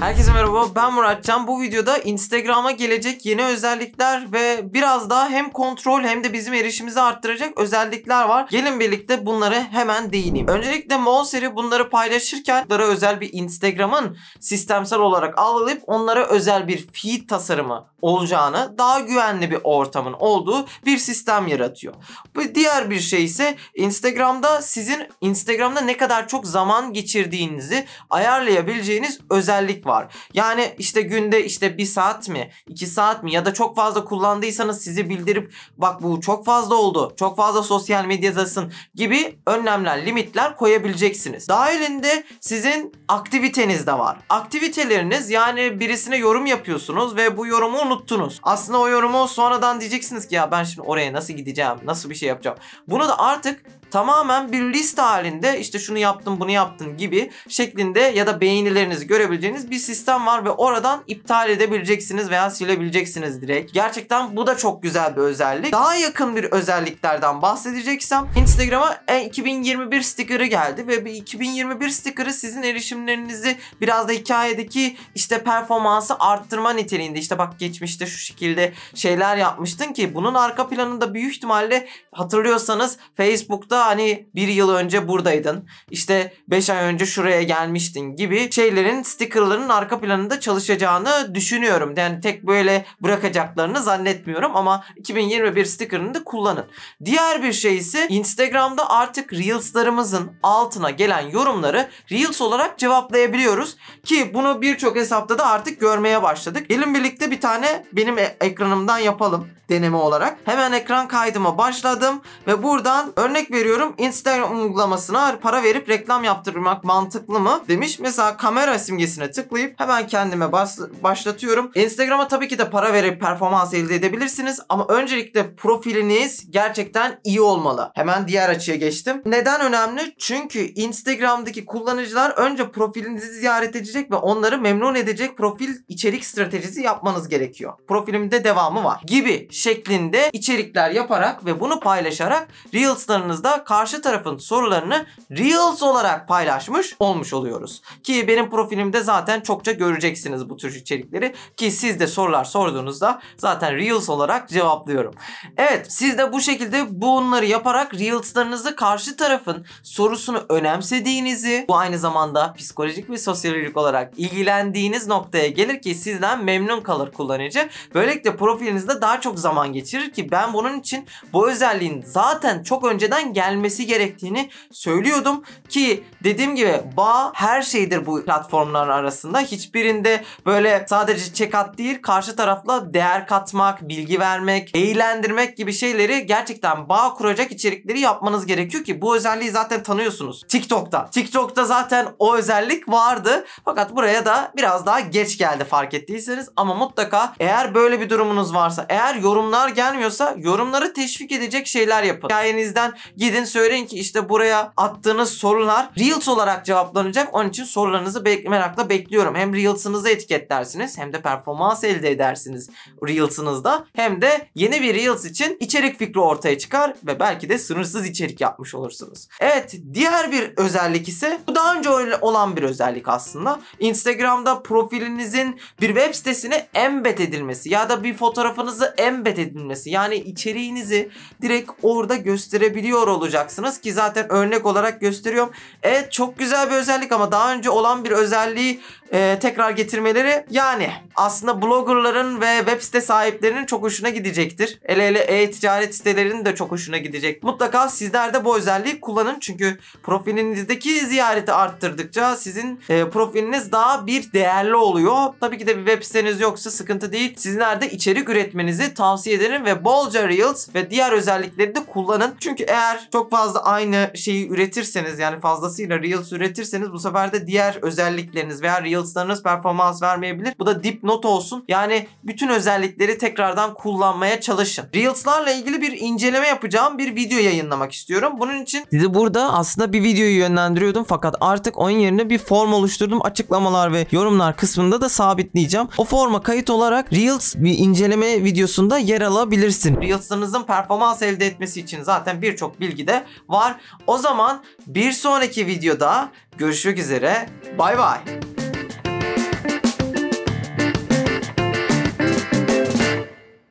Herkese merhaba ben Muratcan. Bu videoda Instagram'a gelecek yeni özellikler ve biraz daha hem kontrol hem de bizim erişimizi arttıracak özellikler var. Gelin birlikte bunları hemen değineyim. Öncelikle Monseri bunları paylaşırken bunlara özel bir Instagram'ın sistemsel olarak algılayıp onlara özel bir feed tasarımı olacağını daha güvenli bir ortamın olduğu bir sistem yaratıyor. Bu diğer bir şey ise Instagram'da sizin Instagram'da ne kadar çok zaman geçirdiğinizi ayarlayabileceğiniz özellik var. Yani işte günde işte bir saat mi, iki saat mi ya da çok fazla kullandıysanız sizi bildirip bak bu çok fazla oldu, çok fazla sosyal medyadasın gibi önlemler, limitler koyabileceksiniz. Dahilinde sizin aktiviteniz de var. Aktiviteleriniz yani birisine yorum yapıyorsunuz ve bu yorumu unuttunuz. Aslında o yorumu sonradan diyeceksiniz ki ya ben şimdi oraya nasıl gideceğim, nasıl bir şey yapacağım. Bunu da artık tamamen bir liste halinde işte şunu yaptım bunu yaptım gibi şeklinde ya da beğenilerinizi görebileceğiniz bir sistem var ve oradan iptal edebileceksiniz veya silebileceksiniz direkt. Gerçekten bu da çok güzel bir özellik. Daha yakın bir özelliklerden bahsedeceksem Instagram'a 2021 e, sticker'ı geldi ve bir 2021 sticker'ı sizin erişimlerinizi biraz da hikayedeki işte performansı arttırma niteliğinde işte bak geçmişte şu şekilde şeyler yapmıştın ki bunun arka planında büyük ihtimalle hatırlıyorsanız Facebook'ta da hani bir yıl önce buradaydın. İşte 5 ay önce şuraya gelmiştin gibi şeylerin stickerların arka planında çalışacağını düşünüyorum. Yani tek böyle bırakacaklarını zannetmiyorum ama 2021 stickerını da kullanın. Diğer bir şey ise Instagram'da artık Reels'larımızın altına gelen yorumları Reels olarak cevaplayabiliyoruz. Ki bunu birçok hesapta da artık görmeye başladık. Gelin birlikte bir tane benim e- ekranımdan yapalım deneme olarak. Hemen ekran kaydıma başladım ve buradan örnek veriyorum görüyorum. Instagram uygulamasına para verip reklam yaptırmak mantıklı mı? Demiş. Mesela kamera simgesine tıklayıp hemen kendime bas başlatıyorum. Instagram'a tabii ki de para verip performans elde edebilirsiniz ama öncelikle profiliniz gerçekten iyi olmalı. Hemen diğer açıya geçtim. Neden önemli? Çünkü Instagram'daki kullanıcılar önce profilinizi ziyaret edecek ve onları memnun edecek profil içerik stratejisi yapmanız gerekiyor. Profilimde devamı var gibi şeklinde içerikler yaparak ve bunu paylaşarak Reels'larınızda karşı tarafın sorularını Reels olarak paylaşmış olmuş oluyoruz. Ki benim profilimde zaten çokça göreceksiniz bu tür içerikleri. Ki siz de sorular sorduğunuzda zaten Reels olarak cevaplıyorum. Evet siz de bu şekilde bunları yaparak Reels'larınızı karşı tarafın sorusunu önemsediğinizi bu aynı zamanda psikolojik ve sosyolojik olarak ilgilendiğiniz noktaya gelir ki sizden memnun kalır kullanıcı. Böylelikle profilinizde daha çok zaman geçirir ki ben bunun için bu özelliğin zaten çok önceden gel gelmesi gerektiğini söylüyordum ki dediğim gibi bağ her şeydir bu platformlar arasında. Hiçbirinde böyle sadece çekat değil karşı tarafla değer katmak, bilgi vermek, eğlendirmek gibi şeyleri gerçekten bağ kuracak içerikleri yapmanız gerekiyor ki bu özelliği zaten tanıyorsunuz. TikTok'ta. TikTok'ta zaten o özellik vardı. Fakat buraya da biraz daha geç geldi fark ettiyseniz ama mutlaka eğer böyle bir durumunuz varsa, eğer yorumlar gelmiyorsa yorumları teşvik edecek şeyler yapın. Hikayenizden gidin Gelin söyleyin ki işte buraya attığınız sorular Reels olarak cevaplanacak. Onun için sorularınızı bek merakla bekliyorum. Hem Reels'ınızı etiketlersiniz hem de performans elde edersiniz Reels'ınızda. Hem de yeni bir Reels için içerik fikri ortaya çıkar ve belki de sınırsız içerik yapmış olursunuz. Evet diğer bir özellik ise bu daha önce olan bir özellik aslında. Instagram'da profilinizin bir web sitesine embed edilmesi ya da bir fotoğrafınızı embed edilmesi yani içeriğinizi direkt orada gösterebiliyor olacak olacaksınız ki zaten örnek olarak gösteriyorum. Evet çok güzel bir özellik ama daha önce olan bir özelliği e, tekrar getirmeleri yani aslında bloggerların ve web site sahiplerinin çok hoşuna gidecektir. Ele ele e-ticaret sitelerinin de çok hoşuna gidecek. Mutlaka sizler de bu özelliği kullanın çünkü profilinizdeki ziyareti arttırdıkça sizin e, profiliniz daha bir değerli oluyor. Tabii ki de bir web siteniz yoksa sıkıntı değil. Sizler de içerik üretmenizi tavsiye ederim ve bolca Reels ve diğer özellikleri de kullanın. Çünkü eğer çok fazla aynı şeyi üretirseniz yani fazlasıyla Reels üretirseniz bu sefer de diğer özellikleriniz veya Reels'larınız performans vermeyebilir. Bu da dipnot olsun. Yani bütün özellikleri tekrardan kullanmaya çalışın. Reels'larla ilgili bir inceleme yapacağım bir video yayınlamak istiyorum. Bunun için sizi burada aslında bir videoyu yönlendiriyordum fakat artık onun yerine bir form oluşturdum. Açıklamalar ve yorumlar kısmında da sabitleyeceğim. O forma kayıt olarak Reels bir inceleme videosunda yer alabilirsin. Reels'larınızın performans elde etmesi için zaten birçok bilgi bilgi de var. O zaman bir sonraki videoda görüşmek üzere. Bay bay.